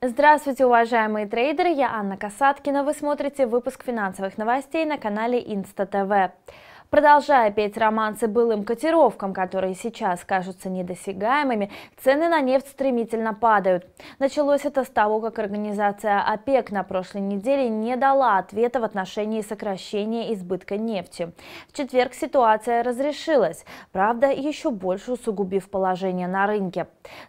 Здравствуйте, уважаемые трейдеры! Я Анна Касаткина. Вы смотрите выпуск финансовых новостей на канале Инста ТВ. Продолжая петь романсы былым котировкам, которые сейчас кажутся недосягаемыми, цены на нефть стремительно падают. Началось это с того, как организация ОПЕК на прошлой неделе не дала ответа в отношении сокращения избытка нефти. В четверг ситуация разрешилась, правда, еще больше усугубив положение на рынке.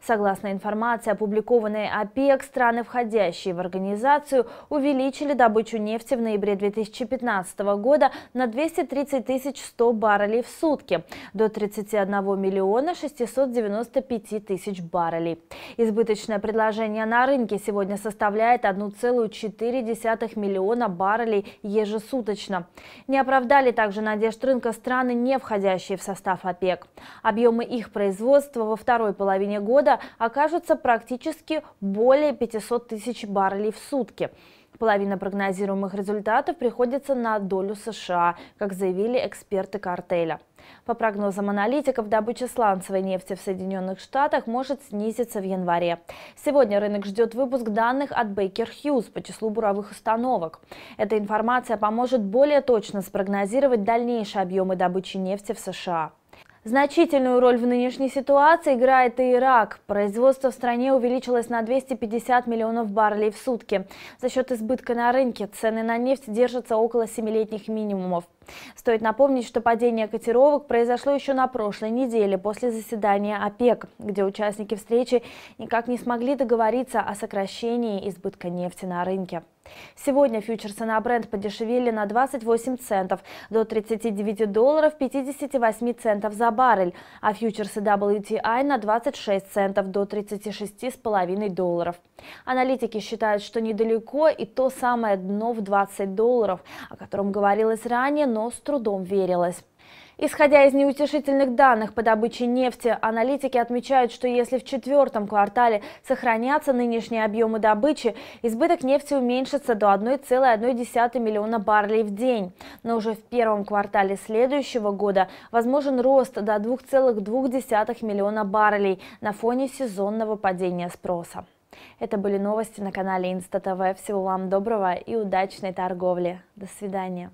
Согласно информации, опубликованной ОПЕК, страны, входящие в организацию, увеличили добычу нефти в ноябре 2015 года на 230 тысяч 100 баррелей в сутки до 31 миллиона 695 тысяч баррелей. Избыточное предложение на рынке сегодня составляет 1,4 миллиона баррелей ежесуточно. Не оправдали также надежд рынка страны, не входящие в состав ОПЕК. Объемы их производства во второй половине года окажутся практически более 500 тысяч баррелей в сутки. Половина прогнозируемых результатов приходится на долю США, как заявили эксперты картеля. По прогнозам аналитиков, добыча сланцевой нефти в Соединенных Штатах может снизиться в январе. Сегодня рынок ждет выпуск данных от Baker Hughes по числу буровых установок. Эта информация поможет более точно спрогнозировать дальнейшие объемы добычи нефти в США. Значительную роль в нынешней ситуации играет и Ирак. Производство в стране увеличилось на 250 миллионов баррелей в сутки. За счет избытка на рынке цены на нефть держатся около семилетних минимумов. Стоит напомнить, что падение котировок произошло еще на прошлой неделе после заседания ОПЕК, где участники встречи никак не смогли договориться о сокращении избытка нефти на рынке. Сегодня фьючерсы на бренд подешевели на 28 центов до 39 долларов 58 центов за баррель, а фьючерсы WTI на 26 центов до 36,5 долларов. Аналитики считают, что недалеко и то самое дно в 20 долларов, о котором говорилось ранее, но с трудом верилось. Исходя из неутешительных данных по добыче нефти, аналитики отмечают, что если в четвертом квартале сохранятся нынешние объемы добычи, избыток нефти уменьшится до 1,1 миллиона баррелей в день. Но уже в первом квартале следующего года возможен рост до 2,2 миллиона баррелей на фоне сезонного падения спроса. Это были новости на канале Инста ТВ. Всего вам доброго и удачной торговли. До свидания.